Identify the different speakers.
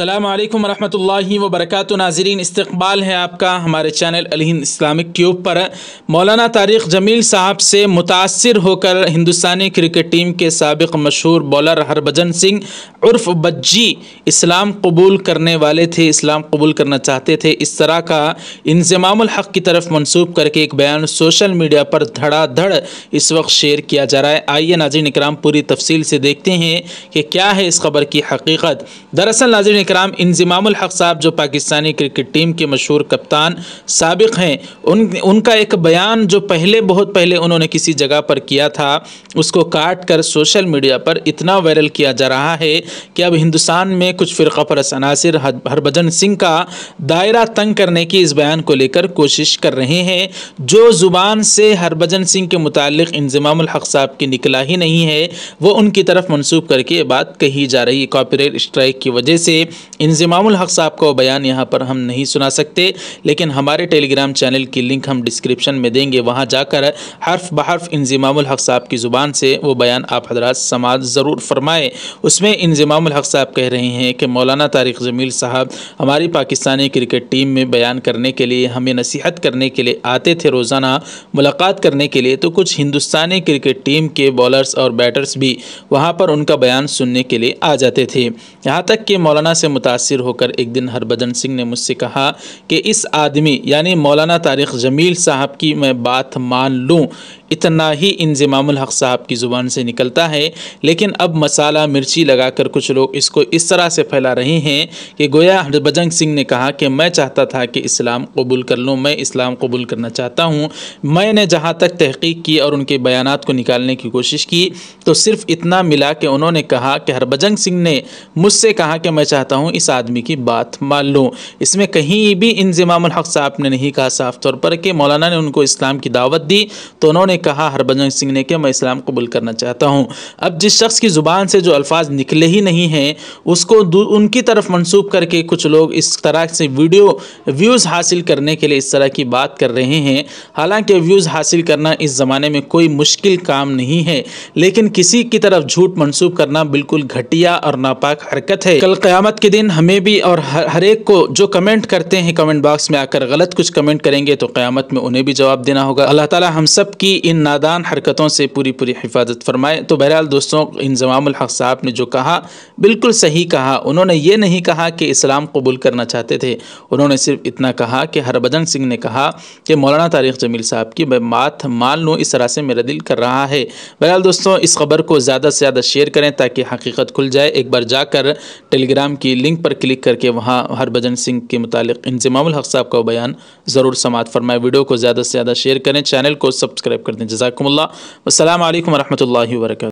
Speaker 1: अल्लाम वरहमल वबरक नाजरीन इस्तबाल है आपका हमारे चैनल अलहिंद इस्लामिक ट्यूब पर मौलाना तारिक जमील साहब से मुतासर होकर हिंदुस्तानी क्रिकेट टीम के सबक मशहूर बॉलर हरभजन सिंह उर्फ बज्जी इस्लाम कबूल करने वाले थे इस्लाम कबूल करना चाहते थे इस तरह का इंजमामक की तरफ मनसूब करके एक बयान सोशल मीडिया पर धड़ाधड़ इस वक्त शेयर किया जा रहा है आइए नाजिन इक्राम पूरी तफसील से देखते हैं कि क्या है इस खबर की हकीकत दरअसल नाजिन नाजरन कराम इंजमाम साहब जो पाकिस्तानी क्रिकेट टीम के मशहूर कप्तान सबक हैं उन उनका एक बयान जो पहले बहुत पहले उन्होंने किसी जगह पर किया था उसको काट कर सोशल मीडिया पर इतना वायरल किया जा रहा है कि अब हिंदुस्तान में कुछ फिर परस अनासर हरभजन सिंह का दायरा तंग करने की इस बयान को लेकर कोशिश कर रहे हैं जो ज़ुबान से हरभजन सिंह के मुतालिक इंजमाम साहब की निकला ही नहीं है वो उनकी तरफ मनसूब करके बात कही जा रही है कॉपीराइट स्ट्राइक की वजह से से इंजमामहक साहब का बयान यहाँ पर हम नहीं सुना सकते लेकिन हमारे टेलीग्राम चैनल की लिंक हम डिस्क्रिप्शन में देंगे वहाँ जाकर हर्फ बहर्फ इंजमामहक साहब की ज़ुबान से वो बयान आप हजरात समाज ज़रूर फरमाएँ उसमें इंजमामहक साहब कह रहे हैं कि मौलाना तारिक जमील साहब हमारी पाकिस्तानी क्रिकेट टीम में बयान करने के लिए हमें नसीहत करने के लिए आते थे रोज़ाना मुलाकात करने के लिए तो कुछ हिंदुस्तानी क्रिकेट टीम के बॉलर्स और बैटर्स भी वहाँ पर उनका बयान सुनने के लिए आ जाते थे यहाँ तक कि मौलाना घटना से मुतासर होकर एक दिन हरभजन सिंह ने मुझसे कहा कि इस आदमी यानी मौलाना तारिक जमील साहब की मैं बात मान लूँ इतना ही इंजमामुल हक साहब की ज़ुबान से निकलता है लेकिन अब मसाला मिर्ची लगाकर कुछ लोग इसको इस तरह से फैला रहे हैं कि गोया हरभजंग सिंह ने कहा कि मैं चाहता था कि इस्लाम कबूल कर लूँ मैं इस्लाम कबूल करना चाहता हूँ मैंने जहाँ तक तहकीक की और उनके बयान को निकालने की कोशिश की तो सिर्फ इतना मिला कि उन्होंने कहा कि हरभजंग सिंह ने मुझसे कहा कि मैं चाहता हूँ इस आदमी की बात मान लूँ इसमें कहीं भी इंजमामुल हक साहब ने नहीं कहा साफ तौर पर कि मौलाना ने उनको इस्लाम की दावत दी तो उन्होंने कहा हरभजन सिंह ने कि मैं इस्लाम कबूल करना चाहता हूँ अब जिस शख्स की ज़ुबान से जो अल्फाज निकले ही नहीं हैं उसको उनकी तरफ मनसूब करके कुछ लोग इस तरह से वीडियो व्यूज़ हासिल करने के लिए इस तरह की बात कर रहे हैं हालांकि व्यूज़ हासिल करना इस ज़माने में कोई मुश्किल काम नहीं है लेकिन किसी की तरफ झूठ मनसूब करना बिल्कुल घटिया और नापाक हरकत है कल क़्यामत के दिन हमें भी और हर एक को जो कमेंट करते हैं कमेंट बॉक्स में आकर गलत कुछ कमेंट करेंगे तो क़्यामत में उन्हें भी जवाब देना होगा अल्लाह ताला हम सब की इन नादान हरकतों से पूरी पूरी हिफाजत फरमाए तो बहरहाल दोस्तों इंजमाम साहब ने जो कहा बिल्कुल सही कहा उन्होंने ये नहीं कहा कि इस्लाम कबूल करना चाहते थे उन्होंने सिर्फ इतना कहा कि हरभजन सिंह ने कहा कि मौलाना तारिक जमील साहब की मैं मात मान लूँ इस तरह से मेरा दिल कर रहा है बहरहाल दोस्तों इस खबर को ज़्यादा से ज़्यादा शेयर करें ताकि हकीकत खुल जाए एक बार जाकर टेलीग्राम की लिंक पर क्लिक करके वहाँ हरभजन सिंह के मुतालिक इंजमामहक साहब का बयान ज़रूर समात फरमाए वीडियो को ज़्यादा से ज़्यादा शेयर करें चैनल को सब्सक्राइब कर جزاكم الله والسلام عليكم ورحمة الله وبركاته